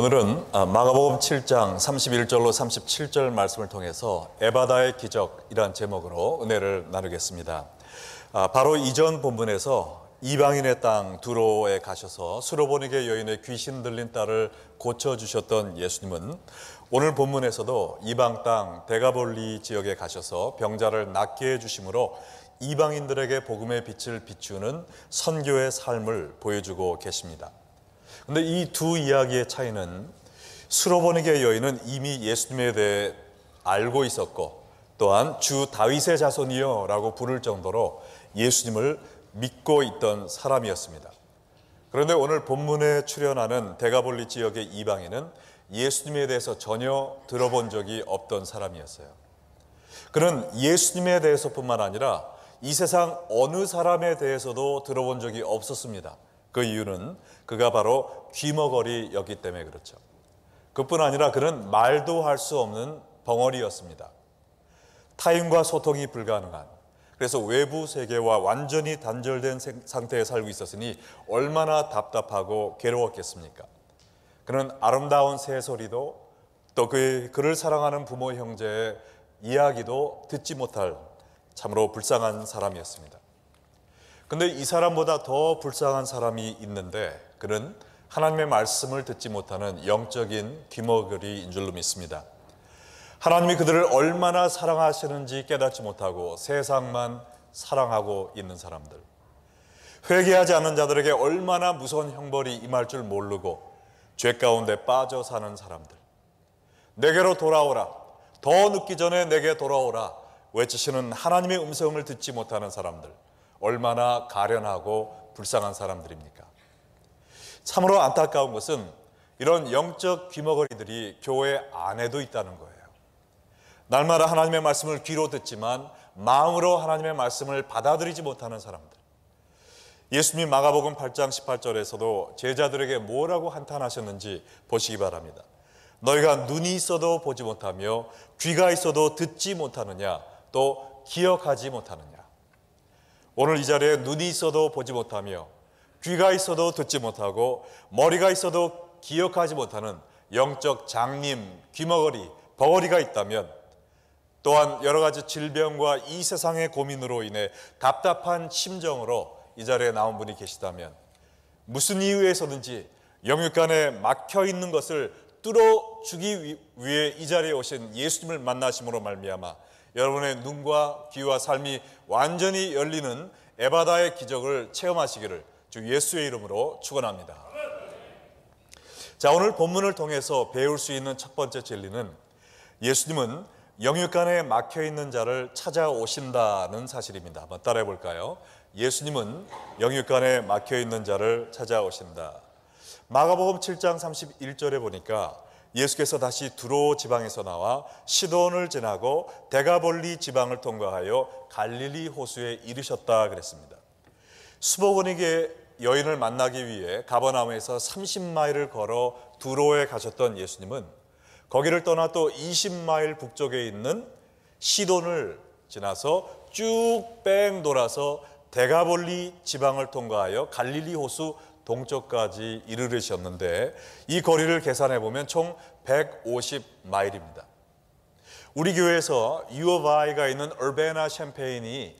오늘은 아, 마가복음 7장 31절로 37절 말씀을 통해서 에바다의 기적이란 제목으로 은혜를 나누겠습니다. 아, 바로 이전 본문에서 이방인의 땅 두로에 가셔서 수로보니게 여인의 귀신 들린 딸을 고쳐 주셨던 예수님은 오늘 본문에서도 이방 땅 데가볼리 지역에 가셔서 병자를 낫게 해 주심으로 이방인들에게 복음의 빛을 비추는 선교의 삶을 보여주고 계십니다. 근데 이 두 이야기의 차이는 수로보니게 여인은 이미 예수님에 대해 알고 있었고 또한 주 다윗의 자손이여라고 부를 정도로 예수님을 믿고 있던 사람이었습니다. 그런데 오늘 본문에 출연하는 대가볼리 지역의 이방인은 예수님에 대해서 전혀 들어본 적이 없던 사람이었어요. 그는 예수님에 대해서뿐만 아니라 이 세상 어느 사람에 대해서도 들어본 적이 없었습니다. 그 이유는 그가 바로 귀머거리였기 때문에 그렇죠. 그뿐 아니라 그는 말도 할 수 없는 벙어리였습니다. 타인과 소통이 불가능한 그래서 외부 세계와 완전히 단절된 상태에 살고 있었으니 얼마나 답답하고 괴로웠겠습니까? 그는 아름다운 새소리도 또 그, 그를 사랑하는 부모 형제의 이야기도 듣지 못할 참으로 불쌍한 사람이었습니다. 근데 이 사람보다 더 불쌍한 사람이 있는데 그는 하나님의 말씀을 듣지 못하는 영적인 귀머거리인 줄로 믿습니다. 하나님이 그들을 얼마나 사랑하시는지 깨닫지 못하고 세상만 사랑하고 있는 사람들. 회개하지 않는 자들에게 얼마나 무서운 형벌이 임할 줄 모르고 죄 가운데 빠져 사는 사람들. 내게로 돌아오라. 더 늦기 전에 내게 돌아오라. 외치시는 하나님의 음성을 듣지 못하는 사람들. 얼마나 가련하고 불쌍한 사람들입니까? 참으로 안타까운 것은 이런 영적 귀머거리들이 교회 안에도 있다는 거예요. 날마다 하나님의 말씀을 귀로 듣지만 마음으로 하나님의 말씀을 받아들이지 못하는 사람들. 예수님 마가복음 8장 18절에서도 제자들에게 뭐라고 한탄하셨는지 보시기 바랍니다. 너희가 눈이 있어도 보지 못하며 귀가 있어도 듣지 못하느냐 또 기억하지 못하느냐. 오늘 이 자리에 눈이 있어도 보지 못하며 귀가 있어도 듣지 못하고 머리가 있어도 기억하지 못하는 영적 장님, 귀머거리, 버거리가 있다면 또한 여러 가지 질병과 이 세상의 고민으로 인해 답답한 심정으로 이 자리에 나온 분이 계시다면 무슨 이유에서든지 영육간에 막혀 있는 것을 뚫어 주기 위해 이 자리에 오신 예수님을 만나심으로 말미암아 여러분의 눈과 귀와 삶이 완전히 열리는 에바다의 기적을 체험하시기를 주 예수의 이름으로 축원합니다. 자, 오늘 본문을 통해서 배울 수 있는 첫 번째 진리는 예수님은 영육간에 막혀 있는 자를 찾아오신다는 사실입니다. 한번 따라해 볼까요? 예수님은 영육간에 막혀 있는 자를 찾아오신다. 마가복음 7장 31절에 보니까 예수께서 다시 두로 지방에서 나와 시돈을 지나고 대가볼리 지방을 통과하여 갈릴리 호수에 이르셨다 그랬습니다. 수복원에게 여인을 만나기 위해 가버나움에서 30마일을 걸어 두로에 가셨던 예수님은 거기를 떠나 또 20마일 북쪽에 있는 시돈을 지나서 쭉 뺑 돌아서 대가볼리 지방을 통과하여 갈릴리 호수 동쪽까지 이르르셨는데 이 거리를 계산해 보면 총 150마일입니다. 우리 교회에서 유어바이가 있는 얼베나 샴페인이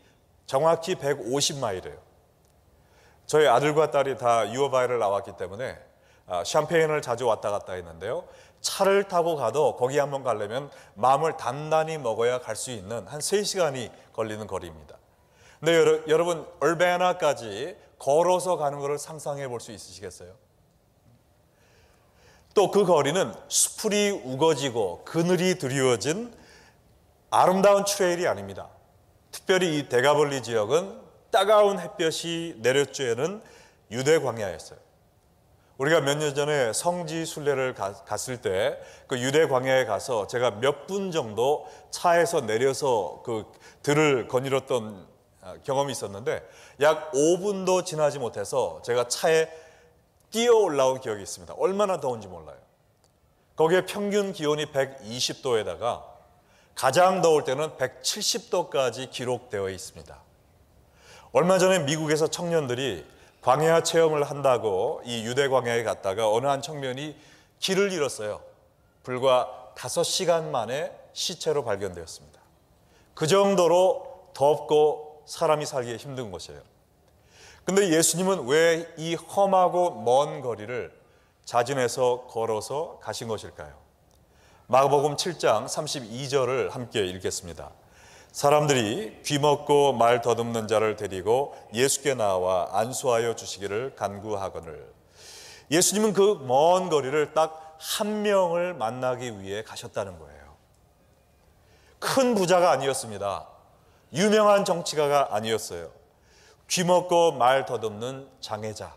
정확히 150마일이에요. 저희 아들과 딸이 다 유어바이를 나왔기 때문에 아, 샴페인을 자주 왔다 갔다 했는데요. 차를 타고 가도 거기 한번 가려면 마음을 단단히 먹어야 갈 수 있는 한 세시간이 걸리는 거리입니다. 근데 여러분 얼베나까지 걸어서 가는 것을 상상해 볼 수 있으시겠어요? 또 그 거리는 수풀이 우거지고 그늘이 드리워진 아름다운 트레일이 아닙니다. 특별히 이 대가벌리 지역은 따가운 햇볕이 내려쬐는 유대 광야였어요. 우리가 몇 년 전에 성지 순례를 갔을 때 그 유대 광야에 가서 제가 몇 분 정도 차에서 내려서 그 들을 거닐었던 아, 경험이 있었는데 약 5분도 지나지 못해서 제가 차에 뛰어 올라온 기억이 있습니다. 얼마나 더운지 몰라요. 거기에 평균 기온이 120도에다가 가장 더울 때는 170도까지 기록되어 있습니다. 얼마 전에 미국에서 청년들이 광야 체험을 한다고 이 유대 광야에 갔다가 어느 한 청년이 길을 잃었어요. 불과 5시간 만에 시체로 발견되었습니다. 그 정도로 덥고 사람이 살기에 힘든 것이에요. 근데 예수님은 왜 이 험하고 먼 거리를 자진해서 걸어서 가신 것일까요? 마가복음 7장 32절을 함께 읽겠습니다. 사람들이 귀먹고 말 더듬는 자를 데리고 예수께 나와 안수하여 주시기를 간구하거늘. 예수님은 그 먼 거리를 딱 한 명을 만나기 위해 가셨다는 거예요. 큰 부자가 아니었습니다. 유명한 정치가가 아니었어요. 귀먹고 말 더듬는 장애자.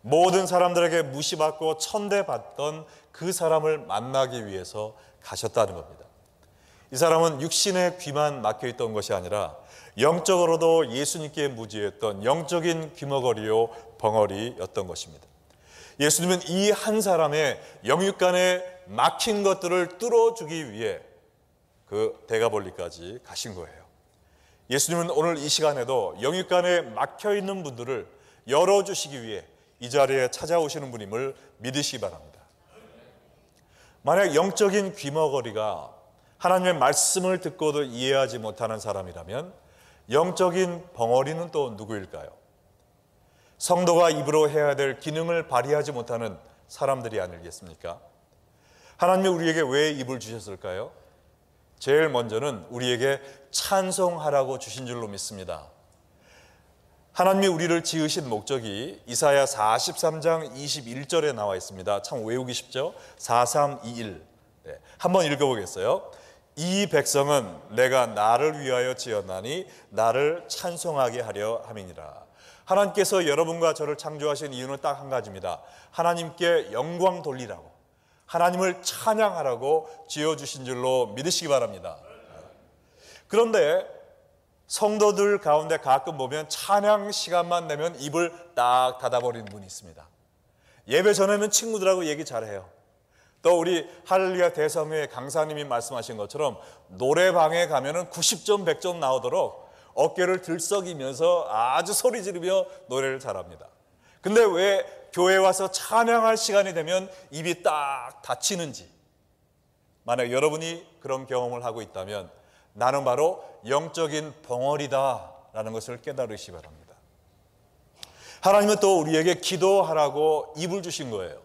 모든 사람들에게 무시받고 천대받던 그 사람을 만나기 위해서 가셨다는 겁니다. 이 사람은 육신의 귀만 막혀 있던 것이 아니라 영적으로도 예수님께 무지했던 영적인 귀머거리요 벙어리였던 것입니다. 예수님은 이 한 사람의 영육간에 막힌 것들을 뚫어주기 위해 그 대가볼리까지 가신 거예요. 예수님은 오늘 이 시간에도 영육간에 막혀 있는 분들을 열어 주시기 위해 이 자리에 찾아오시는 분임을 믿으시기 바랍니다. 만약 영적인 귀머거리가 하나님의 말씀을 듣고도 이해하지 못하는 사람이라면 영적인 벙어리는 또 누구일까요? 성도가 입으로 해야 될 기능을 발휘하지 못하는 사람들이 아니겠습니까? 하나님이 우리에게 왜 입을 주셨을까요? 제일 먼저는 우리에게 찬송하라고 주신 줄로 믿습니다. 하나님이 우리를 지으신 목적이 이사야 43장 21절에 나와 있습니다. 참 외우기 쉽죠? 4321. 네, 한번 읽어보겠어요. 이 백성은 내가 나를 위하여 지었나니 나를 찬송하게 하려 함이니라. 하나님께서 여러분과 저를 창조하신 이유는 딱 한 가지입니다. 하나님께 영광 돌리라고. 하나님을 찬양하라고 지어주신 줄로 믿으시기 바랍니다. 그런데 성도들 가운데 가끔 보면 찬양 시간만 되면 입을 딱 닫아버리는 분이 있습니다. 예배 전에는 친구들하고 얘기 잘해요. 또 우리 할렐루 대성회 강사님이 말씀하신 것처럼 노래방에 가면은 90점, 100점 나오도록 어깨를 들썩이면서 아주 소리 지르며 노래를 잘합니다. 근데 왜 교회 와서 찬양할 시간이 되면 입이 딱 닫히는지 만약 여러분이 그런 경험을 하고 있다면 나는 바로 영적인 벙어리다라는 것을 깨달으시 바랍니다. 하나님은 또 우리에게 기도하라고 입을 주신 거예요.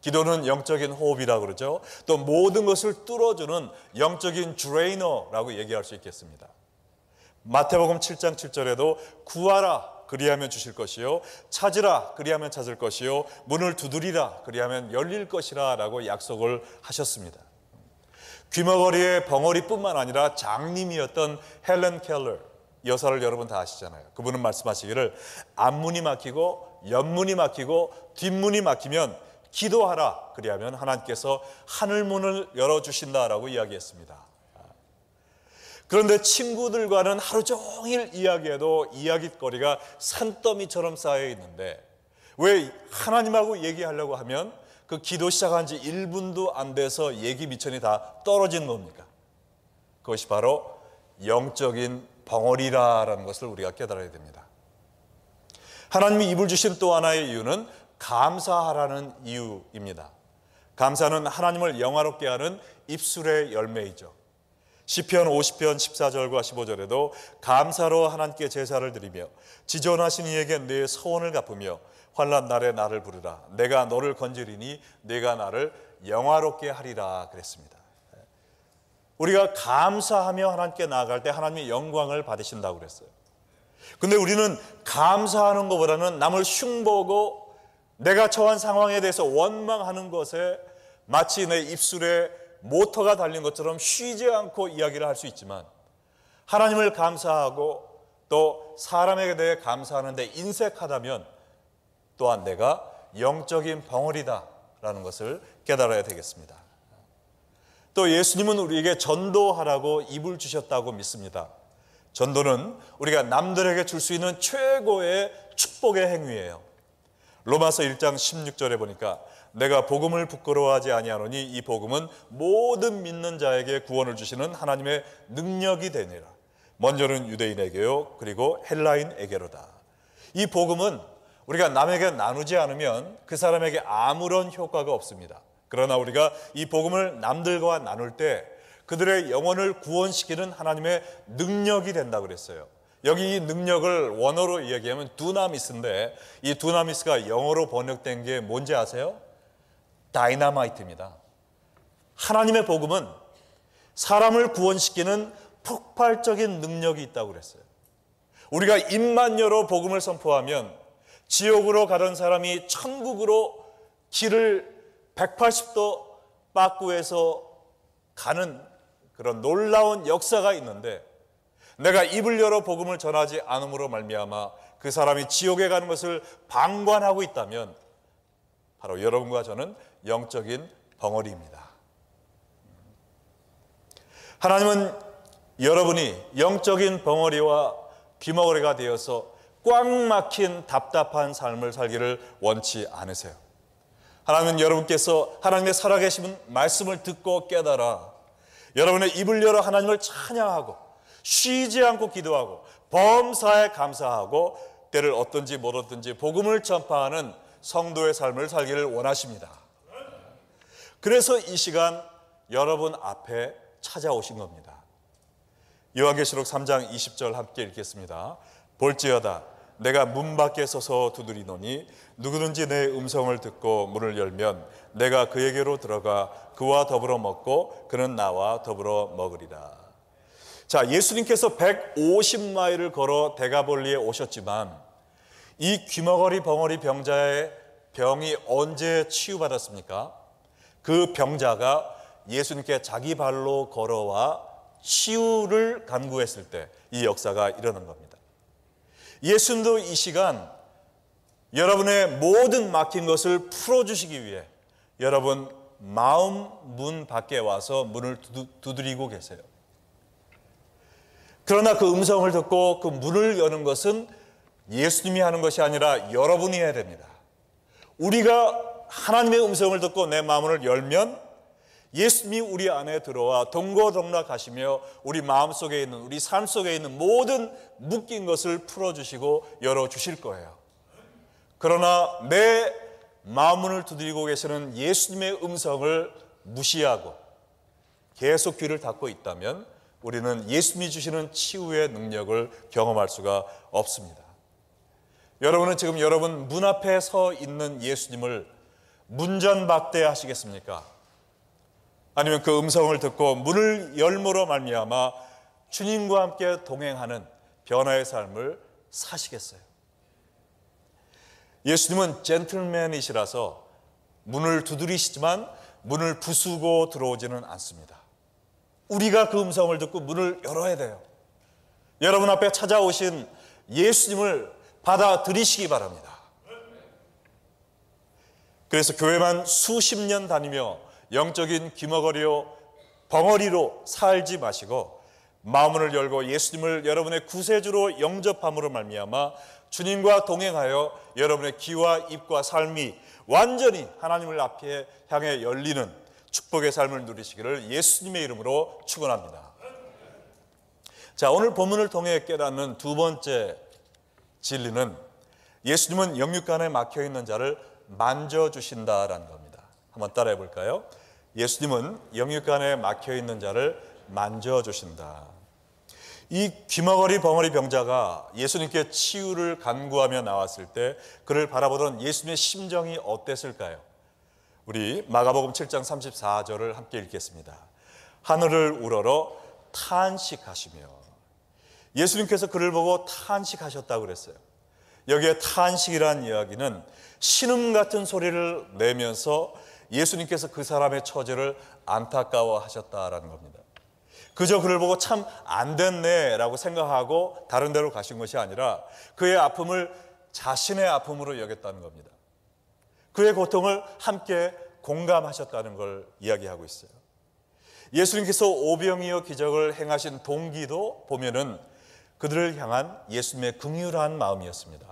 기도는 영적인 호흡이라 그러죠. 또 모든 것을 뚫어주는 영적인 드레이너라고 얘기할 수 있겠습니다. 마태복음 7장 7절에도 구하라 그리하면 주실 것이요 찾으라 그리하면 찾을 것이요 문을 두드리라 그리하면 열릴 것이라라고 약속을 하셨습니다. 귀머거리의 벙어리뿐만 아니라 장님이었던 헬렌 켈러 여사를 여러분 다 아시잖아요. 그분은 말씀하시기를 앞문이 막히고 옆문이 막히고 뒷문이 막히면 기도하라 그리하면 하나님께서 하늘 문을 열어 주신다라고 이야기했습니다. 그런데 친구들과는 하루 종일 이야기해도 이야기거리가 산더미처럼 쌓여 있는데 왜 하나님하고 얘기하려고 하면 그 기도 시작한 지 1분도 안 돼서 얘기 미천이 다떨어진 겁니까? 그것이 바로 영적인 벙어리라라는 것을 우리가 깨달아야 됩니다. 하나님이 입을 주신 또 하나의 이유는 감사하라는 이유입니다. 감사는 하나님을 영화롭게 하는 입술의 열매이죠. 시편 50편 14절과 15절에도 감사로 하나님께 제사를 드리며 지존하신 이에게 내소원을 갚으며 환란 날에 나를 부르라 내가 너를 건지리니 내가 나를 영화롭게 하리라 그랬습니다. 우리가 감사하며 하나님께 나아갈 때 하나님이 영광을 받으신다고 그랬어요. 근데 우리는 감사하는 것보다는 남을 흉보고 내가 처한 상황에 대해서 원망하는 것에 마치 내 입술에 모터가 달린 것처럼 쉬지 않고 이야기를 할 수 있지만 하나님을 감사하고 또 사람에게 대해 감사하는데 인색하다면 또한 내가 영적인 벙어리다라는 것을 깨달아야 되겠습니다. 또 예수님은 우리에게 전도하라고 입을 주셨다고 믿습니다. 전도는 우리가 남들에게 줄 수 있는 최고의 축복의 행위예요. 로마서 1장 16절에 보니까 내가 복음을 부끄러워하지 아니하노니 이 복음은 모든 믿는 자에게 구원을 주시는 하나님의 능력이 되니라. 먼저는 유대인에게요. 그리고 헬라인에게로다. 이 복음은 우리가 남에게 나누지 않으면 그 사람에게 아무런 효과가 없습니다. 그러나 우리가 이 복음을 남들과 나눌 때 그들의 영혼을 구원시키는 하나님의 능력이 된다 그랬어요. 여기 이 능력을 원어로 이야기하면 두나미스인데 이 두나미스가 영어로 번역된 게 뭔지 아세요? 다이나마이트입니다. 하나님의 복음은 사람을 구원시키는 폭발적인 능력이 있다고 그랬어요. 우리가 입만 열어 복음을 선포하면 지옥으로 가던 사람이 천국으로 길을 180도 빠꾸해서 가는 그런 놀라운 역사가 있는데 내가 입을 열어 복음을 전하지 않음으로 말미암아 그 사람이 지옥에 가는 것을 방관하고 있다면 바로 여러분과 저는 영적인 덩어리입니다. 하나님은 여러분이 영적인 벙어리와 귀머거리가 되어서 꽉 막힌 답답한 삶을 살기를 원치 않으세요. 하나님은 여러분께서 하나님의 살아계신 말씀을 듣고 깨달아 여러분의 입을 열어 하나님을 찬양하고 쉬지 않고 기도하고 범사에 감사하고 때를 어떤지 모르든지 복음을 전파하는 성도의 삶을 살기를 원하십니다. 그래서 이 시간 여러분 앞에 찾아오신 겁니다. 요한계시록 3장 20절 함께 읽겠습니다. 볼지어다 내가 문 밖에 서서 두드리노니 누구든지 내 음성을 듣고 문을 열면 내가 그에게로 들어가 그와 더불어 먹고 그는 나와 더불어 먹으리라. 자, 예수님께서 150마일을 걸어 대가볼리에 오셨지만 이 귀머거리 벙어리 병자의 병이 언제 치유받았습니까? 그 병자가 예수님께 자기 발로 걸어와 치유를 간구했을 때 이 역사가 일어난 겁니다. 예수님도 이 시간 여러분의 모든 막힌 것을 풀어주시기 위해 여러분 마음 문 밖에 와서 문을 두드리고 계세요. 그러나 그 음성을 듣고 그 문을 여는 것은 예수님이 하는 것이 아니라 여러분이 해야 됩니다. 우리가 하나님의 음성을 듣고 내 마음을 열면 예수님이 우리 안에 들어와 동고동락하시며 우리 마음 속에 있는 우리 삶 속에 있는 모든 묶인 것을 풀어주시고 열어주실 거예요. 그러나 내마음을 두드리고 계시는 예수님의 음성을 무시하고 계속 귀를 닫고 있다면 우리는 예수님이 주시는 치유의 능력을 경험할 수가 없습니다. 여러분은 지금 여러분 문 앞에 서 있는 예수님을 문전박대 하시겠습니까? 아니면 그 음성을 듣고 문을 열므로 말미암아 주님과 함께 동행하는 변화의 삶을 사시겠어요? 예수님은 젠틀맨이시라서 문을 두드리시지만 문을 부수고 들어오지는 않습니다. 우리가 그 음성을 듣고 문을 열어야 돼요. 여러분 앞에 찾아오신 예수님을 받아들이시기 바랍니다. 그래서 교회만 수십 년 다니며 영적인 귀머거리로 벙어리로 살지 마시고 마음을 열고 예수님을 여러분의 구세주로 영접함으로 말미암아 주님과 동행하여 여러분의 귀와 입과 삶이 완전히 하나님을 앞에 향해 열리는 축복의 삶을 누리시기를 예수님의 이름으로 축원합니다. 자, 오늘 본문을 통해 깨닫는 두 번째 진리는 예수님은 영육간에 막혀 있는 자를 만져 주신다라는 겁니다. 한번 따라해 볼까요? 예수님은 영육간에 막혀 있는 자를 만져 주신다. 이 귀머거리 벙어리 병자가 예수님께 치유를 간구하며 나왔을 때 그를 바라보던 예수님의 심정이 어땠을까요? 우리 마가복음 7장 34절을 함께 읽겠습니다. 하늘을 우러러 탄식하시며 예수님께서 그를 보고 탄식하셨다고 그랬어요. 여기에 탄식이란 이야기는 신음 같은 소리를 내면서 예수님께서 그 사람의 처지를 안타까워하셨다라는 겁니다. 그저 그를 보고 참 안 됐네라고 생각하고 다른 데로 가신 것이 아니라 그의 아픔을 자신의 아픔으로 여겼다는 겁니다. 그의 고통을 함께 공감하셨다는 걸 이야기하고 있어요. 예수님께서 오병이어 기적을 행하신 동기도 보면은 그들을 향한 예수님의 긍휼한 마음이었습니다.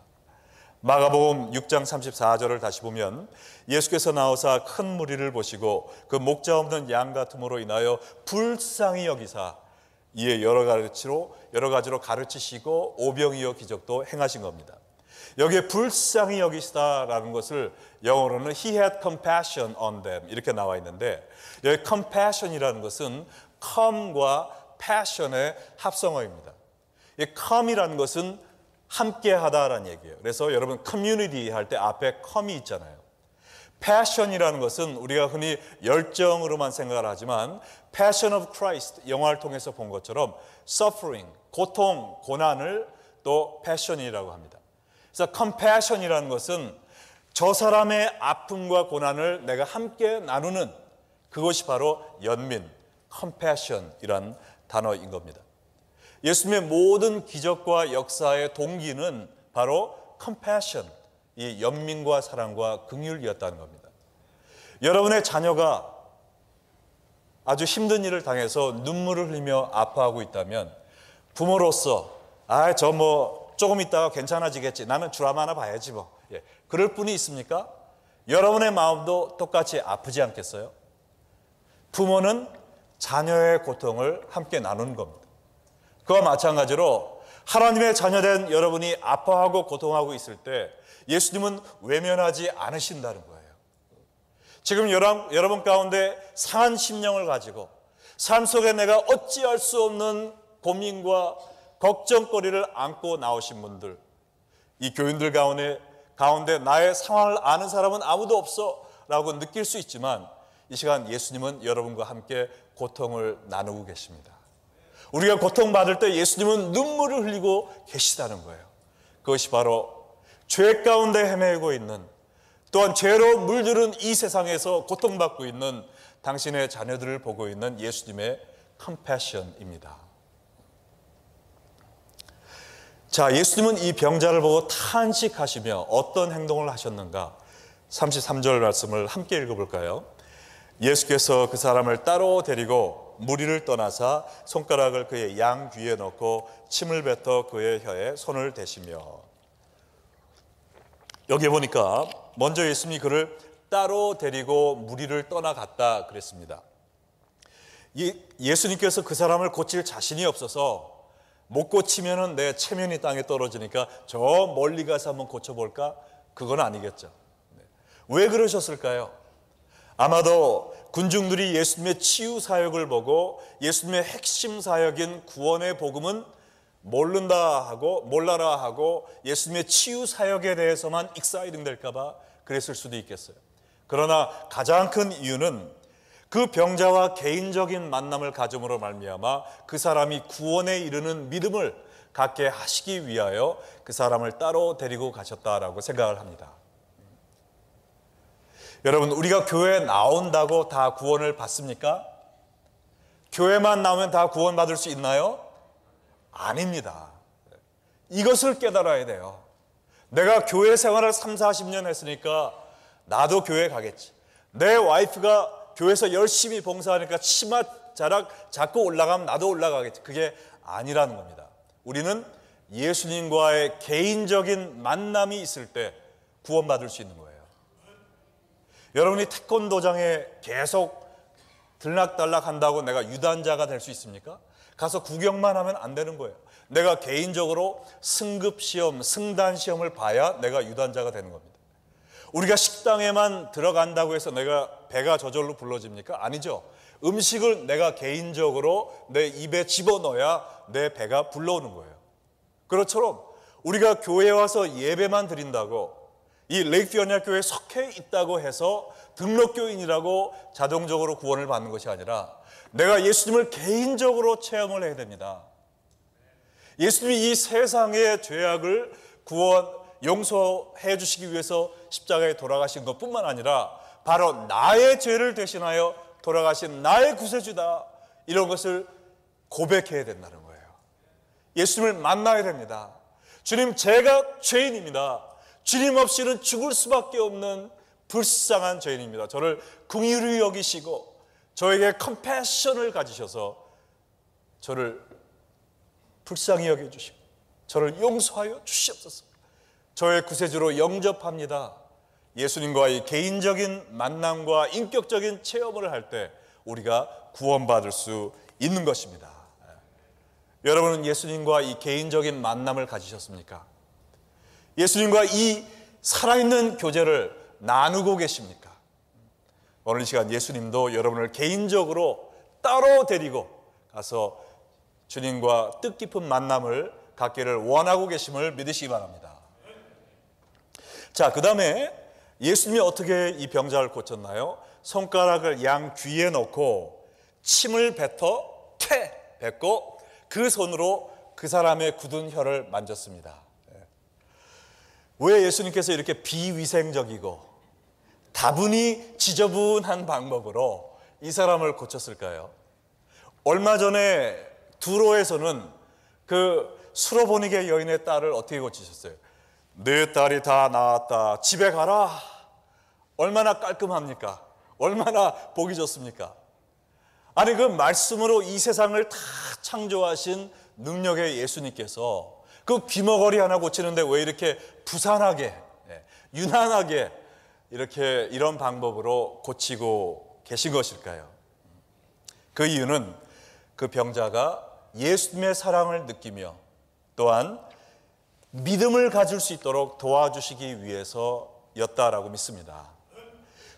마가복음 6장 34절을 다시 보면 예수께서 나오사 큰 무리를 보시고 그 목자 없는 양 같음으로 인하여 불쌍히 여기사 이에 여러 가르치로 여러 가지로 가르치시고 오병이어 기적도 행하신 겁니다. 여기에 불쌍히 여기시다라는 것을 영어로는 he had compassion on them 이렇게 나와 있는데 여기 compassion이라는 것은 come과 passion의 합성어입니다. 이 예, come이라는 것은 함께하다라는 얘기예요. 그래서 여러분 커뮤니티 할 때 앞에 come이 있잖아요. 패션이라는 것은 우리가 흔히 열정으로만 생각을 하지만 Passion of Christ 영화를 통해서 본 것처럼 suffering 고통 고난을 또 패션이라고 합니다. 그래서 compassion이라는 것은 저 사람의 아픔과 고난을 내가 함께 나누는 그것이 바로 연민, compassion이란 단어인 겁니다. 예수님의 모든 기적과 역사의 동기는 바로 compassion, 이 연민과 사랑과 긍휼이었다는 겁니다. 여러분의 자녀가 아주 힘든 일을 당해서 눈물을 흘리며 아파하고 있다면 부모로서 아, 저 뭐 조금 있다가 괜찮아지겠지. 나는 드라마 하나 봐야지 뭐. 예. 그럴 뿐이 있습니까? 여러분의 마음도 똑같이 아프지 않겠어요? 부모는 자녀의 고통을 함께 나누는 겁니다. 그와 마찬가지로 하나님의 자녀된 여러분이 아파하고 고통하고 있을 때 예수님은 외면하지 않으신다는 거예요. 지금 여러분 가운데 상한 심령을 가지고 삶 속에 내가 어찌할 수 없는 고민과 걱정거리를 안고 나오신 분들, 이 교인들 가운데, 가운데 나의 상황을 아는 사람은 아무도 없어 라고 느낄 수 있지만 이 시간 예수님은 여러분과 함께 고통을 나누고 계십니다. 우리가 고통받을 때 예수님은 눈물을 흘리고 계시다는 거예요. 그것이 바로 죄 가운데 헤매고 있는 또한 죄로 물들은 이 세상에서 고통받고 있는 당신의 자녀들을 보고 있는 예수님의 컴패션입니다. 자, 예수님은 이 병자를 보고 탄식하시며 어떤 행동을 하셨는가? 33절 말씀을 함께 읽어볼까요? 예수께서 그 사람을 따로 데리고 무리를 떠나사 손가락을 그의 양 귀에 넣고 침을 뱉어 그의 혀에 손을 대시며 여기에 보니까 먼저 예수님이 그를 따로 데리고 무리를 떠나갔다 그랬습니다. 예수님께서 그 사람을 고칠 자신이 없어서 못 고치면은 내 체면이 땅에 떨어지니까 저 멀리 가서 한번 고쳐볼까? 그건 아니겠죠. 네. 왜 그러셨을까요? 아마도 군중들이 예수님의 치유 사역을 보고 예수님의 핵심 사역인 구원의 복음은 모른다 하고 몰라라 하고 예수님의 치유 사역에 대해서만 익사이등 될까봐 그랬을 수도 있겠어요. 그러나 가장 큰 이유는 그 병자와 개인적인 만남을 가짐으로 말미암아 그 사람이 구원에 이르는 믿음을 갖게 하시기 위하여 그 사람을 따로 데리고 가셨다라고 생각을 합니다. 여러분, 우리가 교회 에 나온다고 다 구원을 받습니까? 교회만 나오면 다 구원받을 수 있나요? 아닙니다. 이것을 깨달아야 돼요. 내가 교회 생활을 3, 40년 했으니까 나도 교회 가겠지. 내 와이프가 교회에서 열심히 봉사하니까 치마 자락 자꾸 올라가면 나도 올라가겠지. 그게 아니라는 겁니다. 우리는 예수님과의 개인적인 만남이 있을 때 구원받을 수 있는 거예요. 여러분이 태권도장에 계속 들락달락 한다고 내가 유단자가 될 수 있습니까? 가서 구경만 하면 안 되는 거예요. 내가 개인적으로 승급 시험, 승단 시험을 봐야 내가 유단자가 되는 겁니다. 우리가 식당에만 들어간다고 해서 내가 배가 저절로 불러집니까? 아니죠. 음식을 내가 개인적으로 내 입에 집어넣어야 내 배가 불러오는 거예요. 그렇처럼 우리가 교회 와서 예배만 드린다고 이 레이크 연약교회에 속해 있다고 해서 등록교인이라고 자동적으로 구원을 받는 것이 아니라 내가 예수님을 개인적으로 체험을 해야 됩니다. 예수님이 이 세상의 죄악을 구원, 용서해 주시기 위해서 십자가에 돌아가신 것 뿐만 아니라 바로 나의 죄를 대신하여 돌아가신 나의 구세주다. 이런 것을 고백해야 된다는 거예요. 예수님을 만나야 됩니다. 주님, 제가 죄인입니다. 주님 없이는 죽을 수밖에 없는 불쌍한 죄인입니다. 저를 궁유히 여기시고 저에게 컴패션을 가지셔서 저를 불쌍히 여겨주시고 저를 용서하여 주시옵소서. 저의 구세주로 영접합니다. 예수님과의 개인적인 만남과 인격적인 체험을 할 때 우리가 구원받을 수 있는 것입니다. 여러분은 예수님과 이 개인적인 만남을 가지셨습니까? 예수님과 이 살아있는 교제를 나누고 계십니까? 오늘 시간 예수님도 여러분을 개인적으로 따로 데리고 가서 주님과 뜻깊은 만남을 갖기를 원하고 계심을 믿으시기 바랍니다. 자, 그 다음에 예수님이 어떻게 이 병자를 고쳤나요? 손가락을 양 귀에 넣고 침을 뱉어 캐 뱉고 그 손으로 그 사람의 굳은 혀를 만졌습니다. 왜 예수님께서 이렇게 비위생적이고 다분히 지저분한 방법으로 이 사람을 고쳤을까요? 얼마 전에 두로에서는 그 수로보니게 여인의 딸을 어떻게 고치셨어요? 내 딸이 다 나았다. 집에 가라. 얼마나 깔끔합니까? 얼마나 보기 좋습니까? 아니, 그 말씀으로 이 세상을 다 창조하신 능력의 예수님께서 그 귀머거리 하나 고치는데 왜 이렇게 부산하게, 예, 유난하게 이렇게 이런 방법으로 고치고 계신 것일까요? 그 이유는 그 병자가 예수님의 사랑을 느끼며 또한 믿음을 가질 수 있도록 도와주시기 위해서였다라고 믿습니다.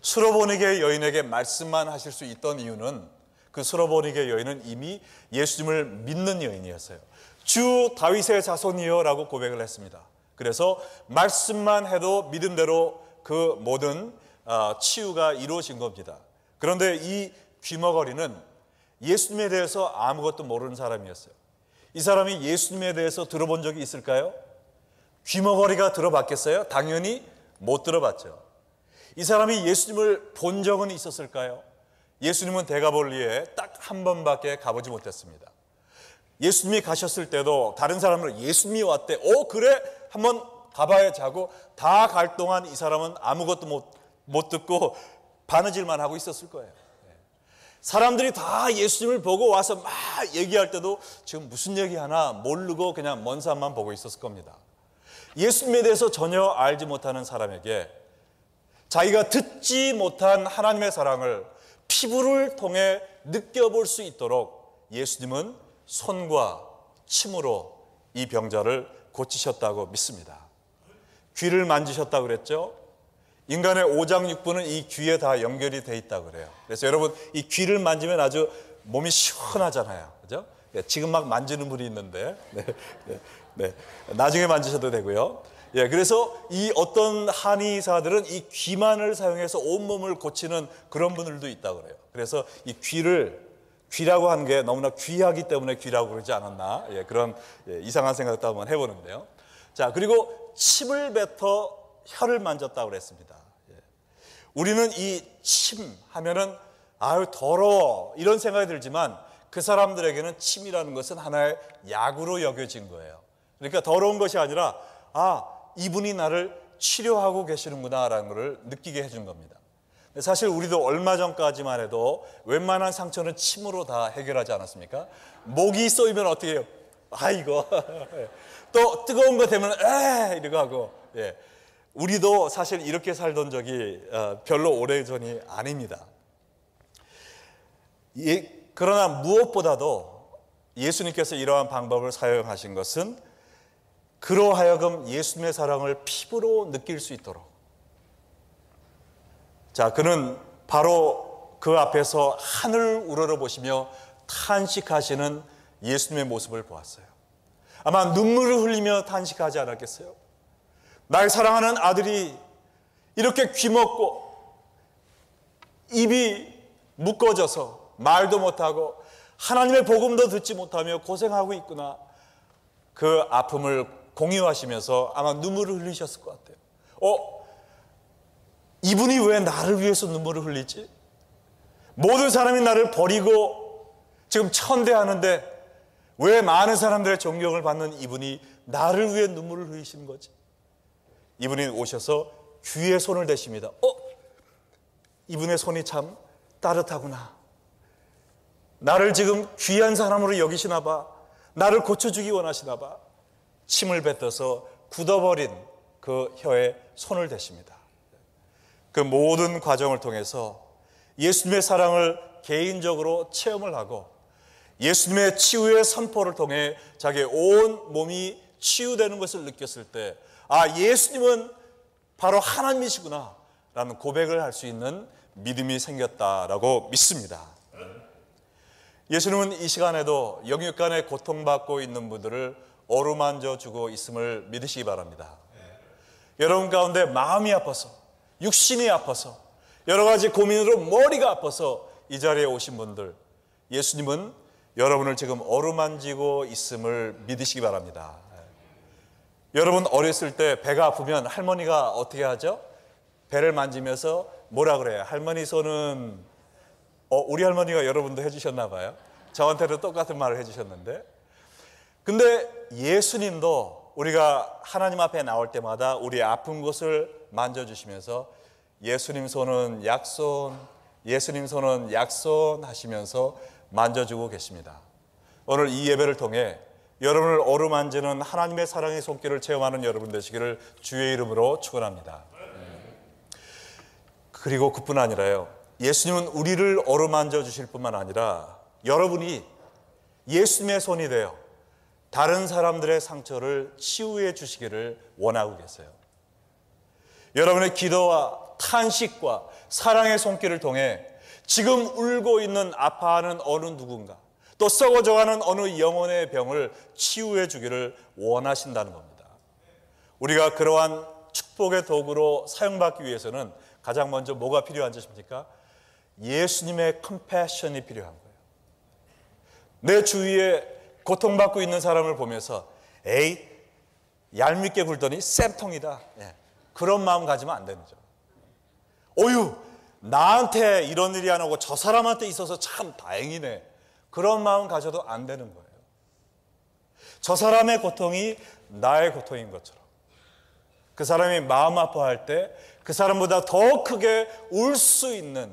수로보니게 여인에게 말씀만 하실 수 있던 이유는 그 수로보니게 여인은 이미 예수님을 믿는 여인이었어요. 주 다윗의 자손이여라고 고백을 했습니다. 그래서 말씀만 해도 믿음대로 그 모든 아, 치유가 이루어진 겁니다. 그런데 이 귀머거리는 예수님에 대해서 아무것도 모르는 사람이었어요. 이 사람이 예수님에 대해서 들어본 적이 있을까요? 귀머거리가 들어봤겠어요? 당연히 못 들어봤죠. 이 사람이 예수님을 본 적은 있었을까요? 예수님은 대가볼리에 딱 한 번밖에 가보지 못했습니다. 예수님이 가셨을 때도 다른 사람을 예수님이 왔대. 오, 그래? 한번 가봐야자고다 갈 동안 이 사람은 아무것도 못, 못 듣고 바느질만 하고 있었을 거예요. 예. 사람들이 다 예수님을 보고 와서 막 얘기할 때도 지금 무슨 얘기하나 모르고 그냥 먼사람만 보고 있었을 겁니다. 예수님에 대해서 전혀 알지 못하는 사람에게 자기가 듣지 못한 하나님의 사랑을 피부를 통해 느껴볼 수 있도록 예수님은 손과 침으로 이 병자를 고치셨다고 믿습니다. 귀를 만지셨다 고 그랬죠? 인간의 오장육부는이 귀에 다 연결이 돼 있다 고 그래요. 그래서 여러분 이 귀를 만지면 아주 몸이 시원하잖아요. 그죠? 예, 지금 막 만지는 분이 있는데, 네, 네, 네. 나중에 만지셔도 되고요. 예, 그래서 이 어떤 한의사들은 이 귀만을 사용해서 온몸을 고치는 그런 분들도 있다 고 그래요. 그래서 이 귀를 귀라고 한 게 너무나 귀하기 때문에 귀라고 그러지 않았나 예, 그런 예, 이상한 생각도 한번 해보는데요. 자 그리고 침을 뱉어 혀를 만졌다고 그랬습니다. 예. 우리는 이 침 하면은 아유 더러워 이런 생각이 들지만 그 사람들에게는 침이라는 것은 하나의 약으로 여겨진 거예요. 그러니까 더러운 것이 아니라 아 이분이 나를 치료하고 계시는구나라는 것을 느끼게 해준 겁니다. 사실 우리도 얼마 전까지만 해도 웬만한 상처는 침으로 다 해결하지 않았습니까? 목이 쏘이면 어떻게 해요? 아이고. 또 뜨거운 거 되면 에 이러고 하고. 예. 우리도 사실 이렇게 살던 적이 어, 별로 오래전이 아닙니다. 예, 그러나 무엇보다도 예수님께서 이러한 방법을 사용하신 것은 그러하여금 예수님의 사랑을 피부로 느낄 수 있도록 자, 그는 바로 그 앞에서 하늘 우러러 보시며 탄식하시는 예수님의 모습을 보았어요. 아마 눈물을 흘리며 탄식하지 않았겠어요? 날 사랑하는 아들이 이렇게 귀먹고 입이 묶어져서 말도 못하고 하나님의 복음도 듣지 못하며 고생하고 있구나. 그 아픔을 공유하시면서 아마 눈물을 흘리셨을 것 같아요. 어, 이분이 왜 나를 위해서 눈물을 흘리지? 모든 사람이 나를 버리고 지금 천대하는데 왜 많은 사람들의 존경을 받는 이분이 나를 위해 눈물을 흘리시는 거지? 이분이 오셔서 귀에 손을 대십니다. 어? 이분의 손이 참 따뜻하구나. 나를 지금 귀한 사람으로 여기시나 봐. 나를 고쳐주기 원하시나 봐. 침을 뱉어서 굳어버린 그 혀에 손을 대십니다. 그 모든 과정을 통해서 예수님의 사랑을 개인적으로 체험을 하고 예수님의 치유의 선포를 통해 자기의 온 몸이 치유되는 것을 느꼈을 때, 아, 예수님은 바로 하나님이시구나. 라는 고백을 할 수 있는 믿음이 생겼다라고 믿습니다. 예수님은 이 시간에도 영육간에 고통받고 있는 분들을 어루만져 주고 있음을 믿으시기 바랍니다. 여러분 가운데 마음이 아파서 육신이 아파서 여러 가지 고민으로 머리가 아파서 이 자리에 오신 분들 예수님은 여러분을 지금 어루만지고 있음을 믿으시기 바랍니다. 여러분 어렸을 때 배가 아프면 할머니가 어떻게 하죠? 배를 만지면서 뭐라 그래요? 할머니 손은 어, 우리 할머니가 여러분도 해주셨나 봐요. 저한테도 똑같은 말을 해주셨는데 근데 예수님도 우리가 하나님 앞에 나올 때마다 우리 아픈 곳을 만져주시면서 예수님 손은 약손, 예수님 손은 약손 하시면서 만져주고 계십니다. 오늘 이 예배를 통해 여러분을 어루만지는 하나님의 사랑의 손길을 체험하는 여러분 되시기를 주의 이름으로 축원합니다. 그리고 그뿐 아니라요. 예수님은 우리를 어루만져 주실 뿐만 아니라 여러분이 예수님의 손이 되어 다른 사람들의 상처를 치유해 주시기를 원하고 계세요. 여러분의 기도와 탄식과 사랑의 손길을 통해 지금 울고 있는 아파하는 어느 누군가 또 썩어져가는 어느 영혼의 병을 치유해 주기를 원하신다는 겁니다. 우리가 그러한 축복의 도구로 사용받기 위해서는 가장 먼저 뭐가 필요한 것입니까? 예수님의 컴패션이 필요한 거예요. 내 주위에 고통받고 있는 사람을 보면서 에이 얄밉게 굴더니 쌤통이다. 예. 그런 마음 가지면 안 되는 거죠. 오유 나한테 이런 일이 안 오고 저 사람한테 있어서 참 다행이네. 그런 마음 가져도 안 되는 거예요. 저 사람의 고통이 나의 고통인 것처럼. 그 사람이 마음 아파할 때 그 사람보다 더 크게 울 수 있는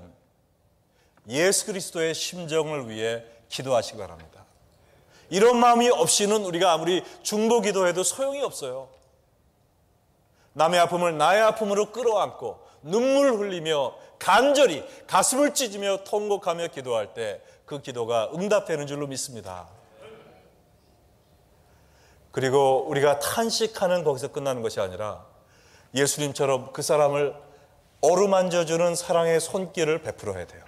예수 그리스도의 심정을 위해 기도하시기 바랍니다. 이런 마음이 없이는 우리가 아무리 중보 기도해도 소용이 없어요. 남의 아픔을 나의 아픔으로 끌어안고 눈물 흘리며 간절히 가슴을 찢으며 통곡하며 기도할 때 그 기도가 응답되는 줄로 믿습니다. 그리고 우리가 탄식하는 거기서 끝나는 것이 아니라 예수님처럼 그 사람을 어루만져주는 사랑의 손길을 베풀어야 돼요.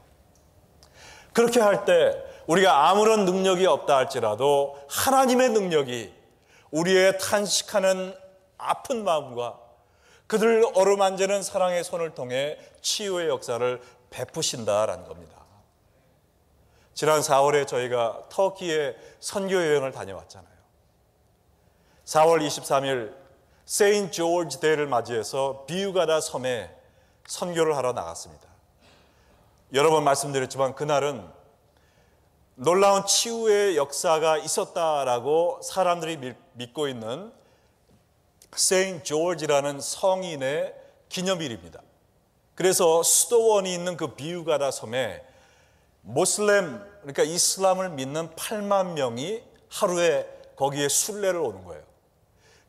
그렇게 할때 우리가 아무런 능력이 없다 할지라도 하나님의 능력이 우리의 탄식하는 아픈 마음과 그들을 어루만지는 사랑의 손을 통해 치유의 역사를 베푸신다라는 겁니다. 지난 4월에 저희가 터키에 선교 여행을 다녀왔잖아요. 4월 23일 세인 조지 데이를 맞이해서 비유가다 섬에 선교를 하러 나갔습니다. 여러 번 말씀드렸지만 그날은 놀라운 치유의 역사가 있었다라고 사람들이 믿고 있는 세인 조지라는 성인의 기념일입니다. 그래서 수도원이 있는 그 비유가다 섬에 모슬렘 그러니까 이슬람을 믿는 8만 명이 하루에 거기에 순례를 오는 거예요.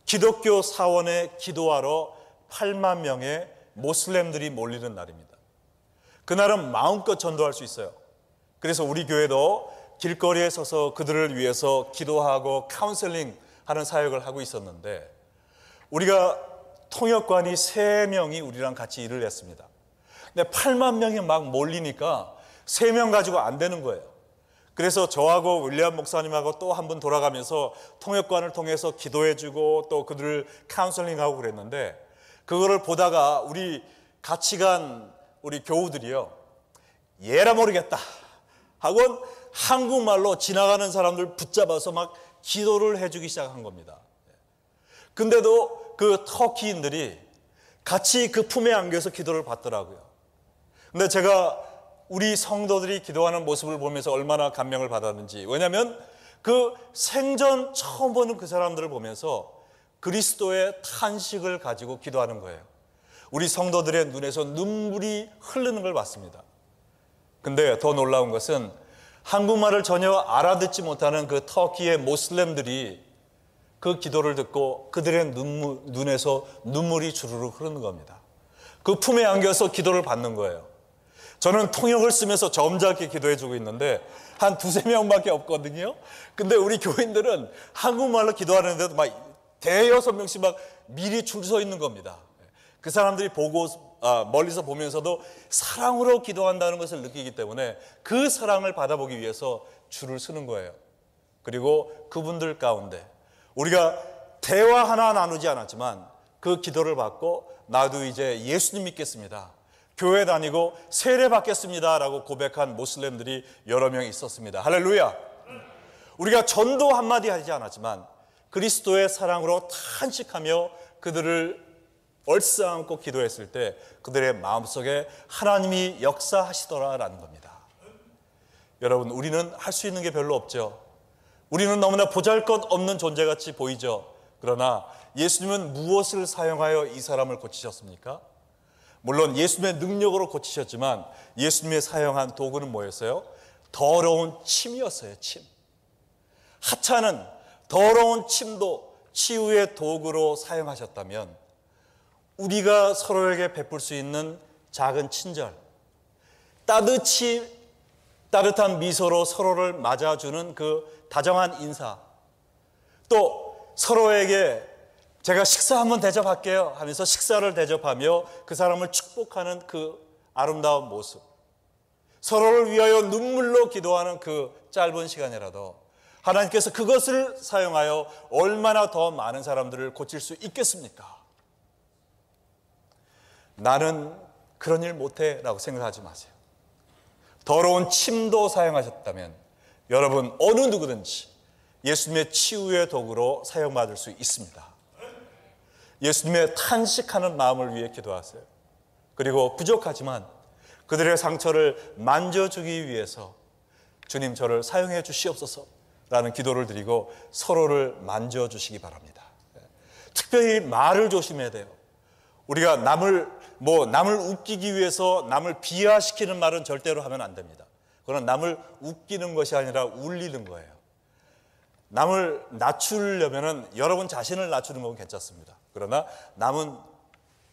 기독교 사원에 기도하러 8만 명의 모슬렘들이 몰리는 날입니다. 그날은 마음껏 전도할 수 있어요. 그래서 우리 교회도 길거리에 서서 그들을 위해서 기도하고 카운슬링 하는 사역을 하고 있었는데 우리가 통역관이 3명이 우리랑 같이 일을 했습니다. 근데 8만 명이 막 몰리니까 3명 가지고 안 되는 거예요. 그래서 저하고 윌리엄 목사님하고 또 한 번 돌아가면서 통역관을 통해서 기도해주고 또 그들을 카운슬링하고 그랬는데 그거를 보다가 우리 같이 간 우리 교우들이요. 얘라 모르겠다. 학원 한국말로 지나가는 사람들 붙잡아서 막 기도를 해주기 시작한 겁니다. 근데도 그 터키인들이 같이 그 품에 안겨서 기도를 받더라고요. 근데 제가 우리 성도들이 기도하는 모습을 보면서 얼마나 감명을 받았는지. 왜냐하면 그 생전 처음 보는 그 사람들을 보면서 그리스도의 탄식을 가지고 기도하는 거예요. 우리 성도들의 눈에서 눈물이 흐르는 걸 봤습니다. 근데 더 놀라운 것은 한국말을 전혀 알아듣지 못하는 그 터키의 모슬렘들이 그 기도를 듣고 그들의 눈물, 눈에서 눈물이 주르르 흐르는 겁니다. 그 품에 안겨서 기도를 받는 거예요. 저는 통역을 쓰면서 점잖게 기도해 주고 있는데 한 두세 명밖에 없거든요. 근데 우리 교인들은 한국말로 기도하는데도 막 대여섯 명씩 막 미리 줄 서 있는 겁니다. 그 사람들이 보고 아, 멀리서 보면서도 사랑으로 기도한다는 것을 느끼기 때문에 그 사랑을 받아보기 위해서 줄을 서는 거예요. 그리고 그분들 가운데 우리가 대화 하나 나누지 않았지만 그 기도를 받고 나도 이제 예수님 믿겠습니다. 교회 다니고 세례 받겠습니다라고 고백한 모슬렘들이 여러 명 있었습니다. 할렐루야. 우리가 전도 한마디 하지 않았지만 그리스도의 사랑으로 탄식하며 그들을 얼싸안고 기도했을 때 그들의 마음속에 하나님이 역사하시더라라는 겁니다. 여러분, 우리는 할 수 있는 게 별로 없죠. 우리는 너무나 보잘 것 없는 존재같이 보이죠. 그러나 예수님은 무엇을 사용하여 이 사람을 고치셨습니까? 물론 예수님의 능력으로 고치셨지만 예수님의 사용한 도구는 뭐였어요? 더러운 침이었어요, 침. 하찮은 더러운 침도 치유의 도구로 사용하셨다면 우리가 서로에게 베풀 수 있는 작은 친절, 따뜻히 따뜻한 미소로 서로를 맞아주는 그 다정한 인사, 또 서로에게 제가 식사 한번 대접할게요 하면서 식사를 대접하며 그 사람을 축복하는 그 아름다운 모습, 서로를 위하여 눈물로 기도하는 그 짧은 시간이라도 하나님께서 그것을 사용하여 얼마나 더 많은 사람들을 고칠 수 있겠습니까? 나는 그런 일 못해 라고 생각하지 마세요. 더러운 침도 사용하셨다면 여러분 어느 누구든지 예수님의 치유의 도구로 사용받을 수 있습니다. 예수님의 탄식하는 마음을 위해 기도하세요. 그리고 부족하지만 그들의 상처를 만져주기 위해서 주님 저를 사용해 주시옵소서 라는 기도를 드리고 서로를 만져주시기 바랍니다. 특별히 말을 조심해야 돼요. 우리가 남을 뭐 남을 웃기기 위해서 남을 비하시키는 말은 절대로 하면 안 됩니다. 그건 남을 웃기는 것이 아니라 울리는 거예요. 남을 낮추려면은 여러분 자신을 낮추는 건 괜찮습니다. 그러나 남은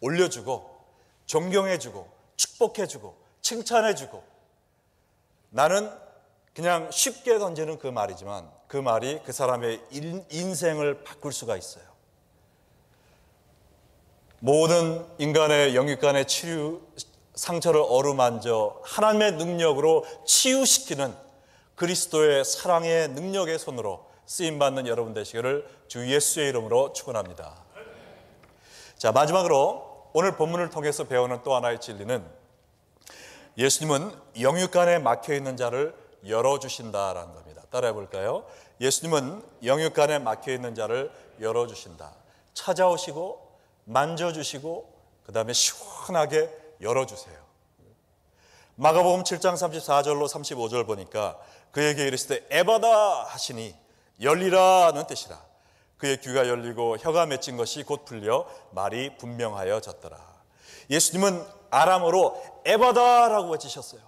올려주고 존경해주고 축복해주고 칭찬해주고 나는 그냥 쉽게 던지는 그 말이지만 그 말이 그 사람의 인, 생을 바꿀 수가 있어요. 모든 인간의 영육간의 치유 상처를 어루만져 하나님의 능력으로 치유시키는 그리스도의 사랑의 능력의 손으로 쓰임 받는 여러분 되시기를 주 예수의 이름으로 축원합니다. 자, 마지막으로 오늘 본문을 통해서 배우는 또 하나의 진리는 예수님은 영육간에 막혀 있는 자를 열어 주신다라는 겁니다. 따라해 볼까요? 예수님은 영육간에 막혀 있는 자를 열어 주신다. 찾아오시고 만져주시고 그 다음에 시원하게 열어주세요. 마가복음 7장 34절로 35절 보니까 그에게 이르시되 에바다 하시니 열리라는 뜻이라. 그의 귀가 열리고 혀가 맺힌 것이 곧 풀려 말이 분명하여졌더라. 예수님은 아람어로 에바다라고 외치셨어요.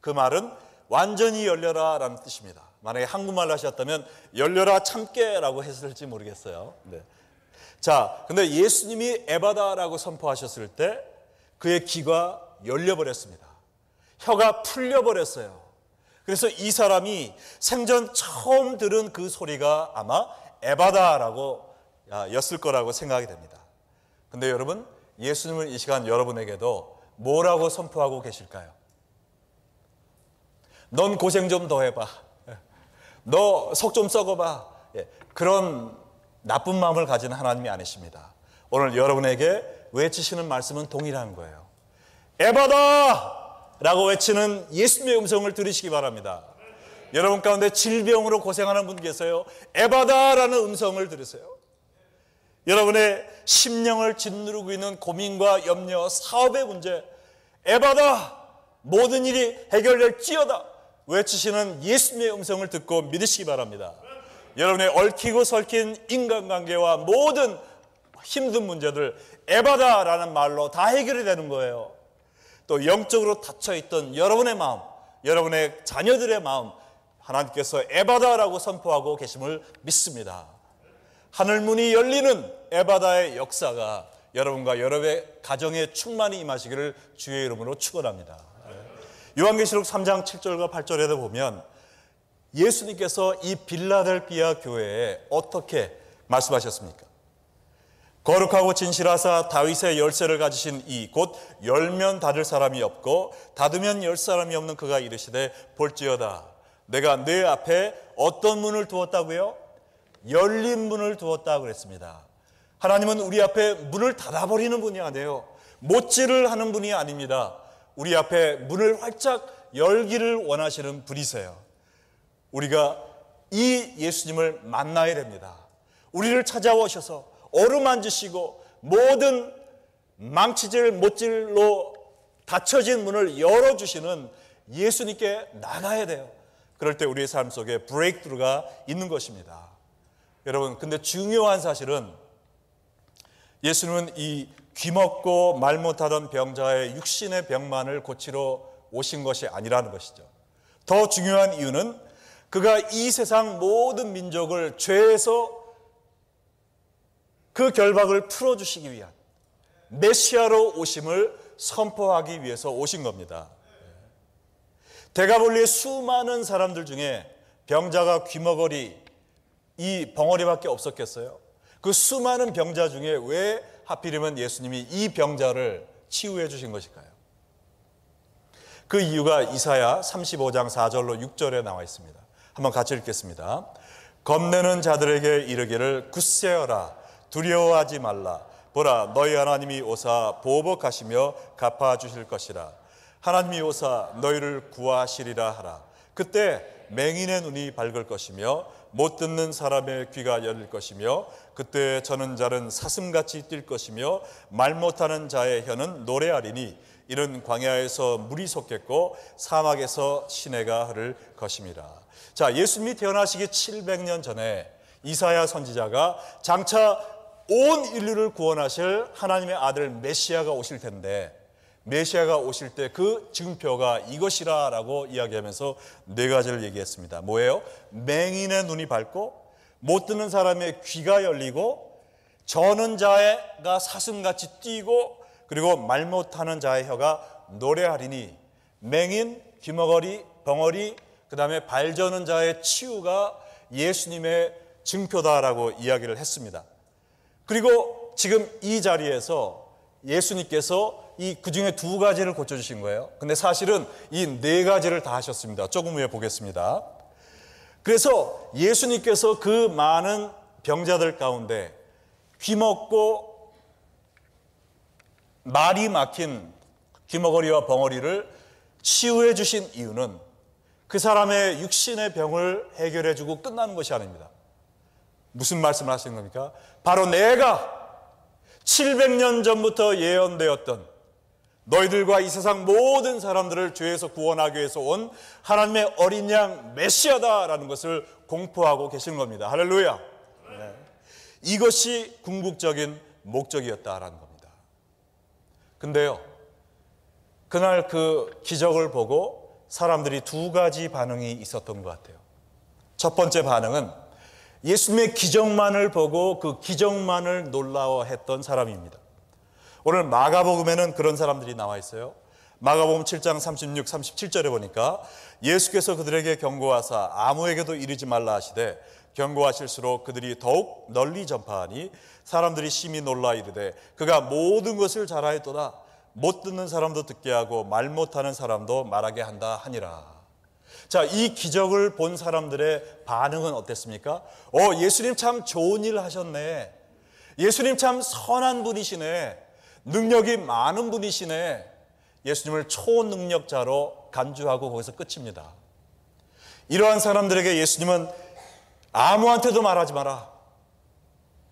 그 말은 완전히 열려라라는 뜻입니다. 만약에 한국말로 하셨다면 열려라 참깨라고 했을지 모르겠어요. 네. 자, 근데 예수님이 에바다라고 선포하셨을 때 그의 귀가 열려버렸습니다. 혀가 풀려버렸어요. 그래서 이 사람이 생전 처음 들은 그 소리가 아마 에바다라고 아, 였을 거라고 생각이 됩니다. 근데 여러분, 예수님을 이 시간 여러분에게도 뭐라고 선포하고 계실까요? 넌 고생 좀 더 해봐. 너 속 좀 썩어봐. 예, 그런 나쁜 마음을 가진 하나님이 아니십니다. 오늘 여러분에게 외치시는 말씀은 동일한 거예요. 에바다! 라고 외치는 예수님의 음성을 들으시기 바랍니다. 여러분 가운데 질병으로 고생하는 분 계세요. 에바다라는 음성을 들으세요. 여러분의 심령을 짓누르고 있는 고민과 염려, 사업의 문제, 에바다! 모든 일이 해결될지어다! 외치시는 예수님의 음성을 듣고 믿으시기 바랍니다. 여러분의 얽히고 설킨 인간관계와 모든 힘든 문제들 에바다라는 말로 다 해결이 되는 거예요. 또 영적으로 닫혀있던 여러분의 마음, 여러분의 자녀들의 마음 하나님께서 에바다라고 선포하고 계심을 믿습니다. 하늘문이 열리는 에바다의 역사가 여러분과 여러분의 가정에 충만히 임하시기를 주의 이름으로 축원합니다. 네. 요한계시록 3장 7절과 8절에도 보면 예수님께서 이 빌라델비아 교회에 어떻게 말씀하셨습니까? 거룩하고 진실하사 다윗의 열쇠를 가지신 이 곧 열면 닫을 사람이 없고 닫으면 열 사람이 없는 그가 이르시되 볼지어다 내가 네 앞에 어떤 문을 두었다고요? 열린 문을 두었다고 그랬습니다. 하나님은 우리 앞에 문을 닫아버리는 분이 아니에요. 못질을 하는 분이 아닙니다. 우리 앞에 문을 활짝 열기를 원하시는 분이세요. 우리가 이 예수님을 만나야 됩니다. 우리를 찾아오셔서 어루만지시고 모든 망치질 못질로 닫혀진 문을 열어주시는 예수님께 나가야 돼요. 그럴 때 우리의 삶 속에 브레이크드루가 있는 것입니다. 여러분, 근데 중요한 사실은 예수님은 이 귀먹고 말 못하던 병자의 육신의 병만을 고치러 오신 것이 아니라는 것이죠. 더 중요한 이유는 그가 이 세상 모든 민족을 죄에서 그 결박을 풀어주시기 위한 메시아로 오심을 선포하기 위해서 오신 겁니다. 대가볼리의 수많은 사람들 중에 병자가 귀머거리 이 벙어리밖에 없었겠어요? 그 수많은 병자 중에 왜 하필이면 예수님이 이 병자를 치유해 주신 것일까요? 그 이유가 이사야 35장 4절로 6절에 나와 있습니다. 한번 같이 읽겠습니다. 겁내는 자들에게 이르기를 굳세어라 두려워하지 말라 보라 너희 하나님이 오사 보복하시며 갚아 주실 것이라 하나님이 오사 너희를 구하시리라 하라 그때 맹인의 눈이 밝을 것이며 못 듣는 사람의 귀가 열릴 것이며 그때 저는 자는 사슴같이 뛸 것이며 말 못하는 자의 혀는 노래하리니 이는 광야에서 물이 솟겠고 사막에서 시내가 흐를 것입니다. 자, 예수님이 태어나시기 700년 전에 이사야 선지자가 장차 온 인류를 구원하실 하나님의 아들 메시아가 오실 텐데 메시아가 오실 때 그 증표가 이것이라라고 이야기하면서 네 가지를 얘기했습니다. 뭐예요? 맹인의 눈이 밝고 못 듣는 사람의 귀가 열리고 저는 자가 사슴같이 뛰고 그리고 말 못하는 자의 혀가 노래하리니 맹인, 귀머거리, 벙어리, 그 다음에 발저는 자의 치유가 예수님의 증표다라고 이야기를 했습니다. 그리고 지금 이 자리에서 예수님께서 이그 중에 두 가지를 고쳐주신 거예요. 근데 사실은 이 네 가지를 다 하셨습니다. 조금 후에 보겠습니다. 그래서 예수님께서 그 많은 병자들 가운데 귀먹고 말이 막힌 귀머거리와 벙어리를 치유해 주신 이유는 그 사람의 육신의 병을 해결해 주고 끝나는 것이 아닙니다. 무슨 말씀을 하시는 겁니까? 바로 내가 700년 전부터 예언되었던 너희들과 이 세상 모든 사람들을 죄에서 구원하기 위해서 온 하나님의 어린 양 메시아다라는 것을 공포하고 계신 겁니다. 할렐루야. 네. 이것이 궁극적인 목적이었다라는 겁니다. 근데요, 그날 그 기적을 보고 사람들이 두 가지 반응이 있었던 것 같아요. 첫 번째 반응은 예수님의 기적만을 보고 그 기적만을 놀라워했던 사람입니다. 오늘 마가복음에는 그런 사람들이 나와 있어요. 마가복음 7장 36, 37절에 보니까 예수께서 그들에게 경고하사 아무에게도 이르지 말라 하시되 경고하실수록 그들이 더욱 널리 전파하니 사람들이 심히 놀라 이르되 그가 모든 것을 잘하였도다 못 듣는 사람도 듣게 하고 말 못하는 사람도 말하게 한다 하니라. 자, 이 기적을 본 사람들의 반응은 어땠습니까? 어, 예수님 참 좋은 일 하셨네. 예수님 참 선한 분이시네. 능력이 많은 분이시네. 예수님을 초능력자로 간주하고 거기서 끝입니다. 이러한 사람들에게 예수님은 아무한테도 말하지 마라.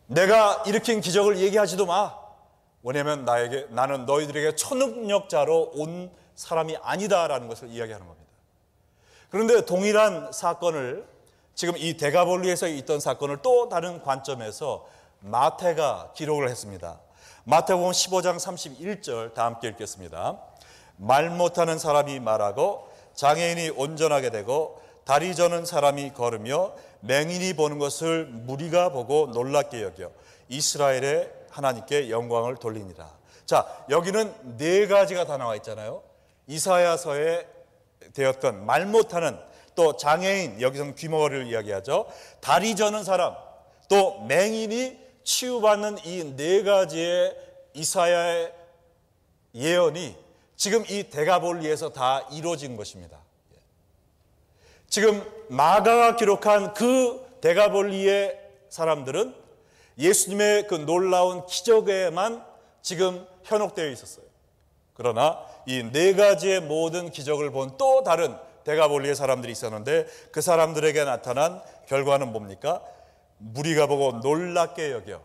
내가 일으킨 기적을 얘기하지도 마. 왜냐면 나에게, 나는 너희들에게 초능력자로 온 사람이 아니다라는 것을 이야기하는 겁니다. 그런데 동일한 사건을 지금 이 대가볼리에서 있던 사건을 또 다른 관점에서 마태가 기록을 했습니다. 마태복음 15장 31절 다 함께 읽겠습니다. 말 못하는 사람이 말하고 장애인이 온전하게 되고 다리 저는 사람이 걸으며 맹인이 보는 것을 무리가 보고 놀랍게 여겨 이스라엘의 하나님께 영광을 돌리니라. 자, 여기는 네 가지가 다 나와 있잖아요. 이사야서에 되었던 말 못하는 또 장애인 여기서는 귀머를 이야기하죠. 다리 저는 사람 또 맹인이 치유받는 이 네 가지의 이사야의 예언이 지금 이 대가볼리에서 다 이루어진 것입니다. 지금 마가가 기록한 그 대가볼리의 사람들은 예수님의 그 놀라운 기적에만 지금 현혹되어 있었어요. 그러나 이 네 가지의 모든 기적을 본 또 다른 대가볼리의 사람들이 있었는데 그 사람들에게 나타난 결과는 뭡니까? 무리가 보고 놀랍게 여겨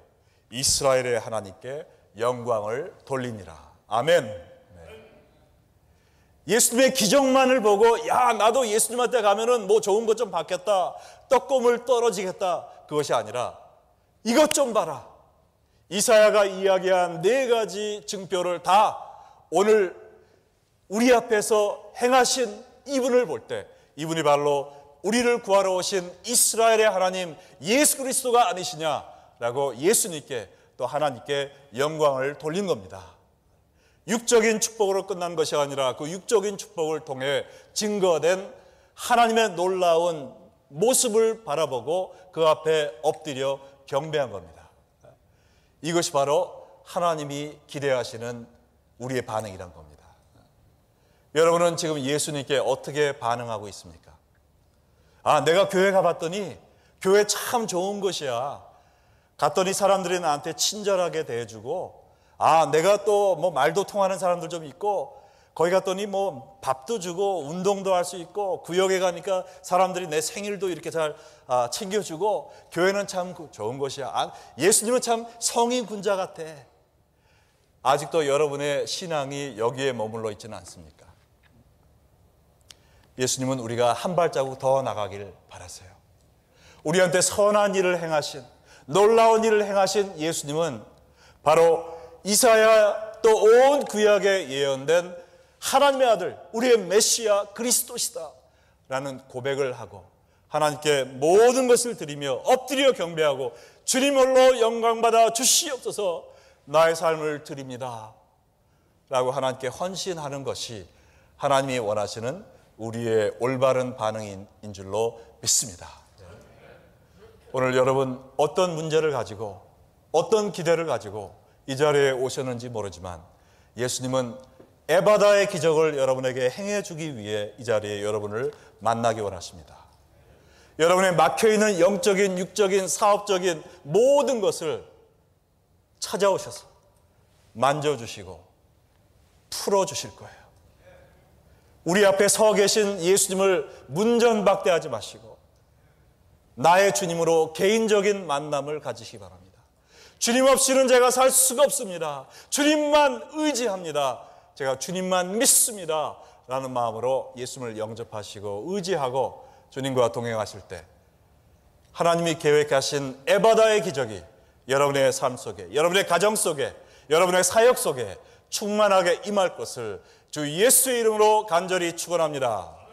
이스라엘의 하나님께 영광을 돌리니라. 아멘. 예수님의 기적만을 보고 야 나도 예수님한테 가면은 뭐 좋은 것 좀 받겠다 떡고물 떨어지겠다 그것이 아니라 이것 좀 봐라 이사야가 이야기한 네 가지 증표를 다 오늘 우리 앞에서 행하신 이분을 볼 때 이분이 바로 우리를 구하러 오신 이스라엘의 하나님 예수 그리스도가 아니시냐라고 예수님께 또 하나님께 영광을 돌린 겁니다. 육적인 축복으로 끝난 것이 아니라 그 육적인 축복을 통해 증거된 하나님의 놀라운 모습을 바라보고 그 앞에 엎드려 경배한 겁니다. 이것이 바로 하나님이 기대하시는 우리의 반응이란 겁니다. 여러분은 지금 예수님께 어떻게 반응하고 있습니까? 아, 내가 교회 가봤더니 교회 참 좋은 것이야. 갔더니 사람들이 나한테 친절하게 대해주고 아, 내가 또 뭐 말도 통하는 사람들 좀 있고 거기 갔더니 뭐 밥도 주고 운동도 할 수 있고 구역에 가니까 사람들이 내 생일도 이렇게 잘 아, 챙겨주고 교회는 참 좋은 곳이야. 아, 예수님은 참 성인 군자 같아. 아직도 여러분의 신앙이 여기에 머물러 있지는 않습니까? 예수님은 우리가 한 발자국 더 나가길 바라세요. 우리한테 선한 일을 행하신 놀라운 일을 행하신 예수님은 바로 이사야 또 온 구약에 예언된 하나님의 아들 우리의 메시아 그리스도시다 라는 고백을 하고 하나님께 모든 것을 드리며 엎드려 경배하고 주님으로 영광받아 주시옵소서 나의 삶을 드립니다 라고 하나님께 헌신하는 것이 하나님이 원하시는 우리의 올바른 반응인 줄로 믿습니다. 오늘 여러분 어떤 문제를 가지고 어떤 기대를 가지고 이 자리에 오셨는지 모르지만 예수님은 에바다의 기적을 여러분에게 행해 주기 위해 이 자리에 여러분을 만나기 원하십니다. 여러분의 막혀 있는 영적인, 육적인, 사업적인 모든 것을 찾아오셔서 만져 주시고 풀어 주실 거예요. 우리 앞에 서 계신 예수님을 문전박대하지 마시고 나의 주님으로 개인적인 만남을 가지시기 바랍니다. 주님 없이는 제가 살 수가 없습니다. 주님만 의지합니다. 제가 주님만 믿습니다. 라는 마음으로 예수님 영접하시고 의지하고 주님과 동행하실 때 하나님이 계획하신 에바다의 기적이 여러분의 삶 속에, 여러분의 가정 속에, 여러분의 사역 속에 충만하게 임할 것을 주 예수의 이름으로 간절히 축원합니다.